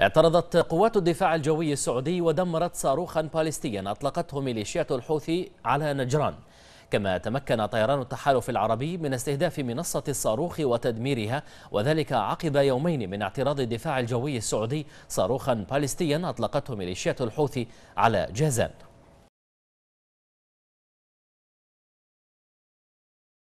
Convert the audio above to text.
اعترضت قوات الدفاع الجوي السعودي ودمرت صاروخا باليستيا أطلقته ميليشيات الحوثي على نجران كما تمكن طيران التحالف العربي من استهداف منصة الصاروخ وتدميرها وذلك عقب يومين من اعتراض الدفاع الجوي السعودي صاروخا باليستيا أطلقته ميليشيات الحوثي على جازان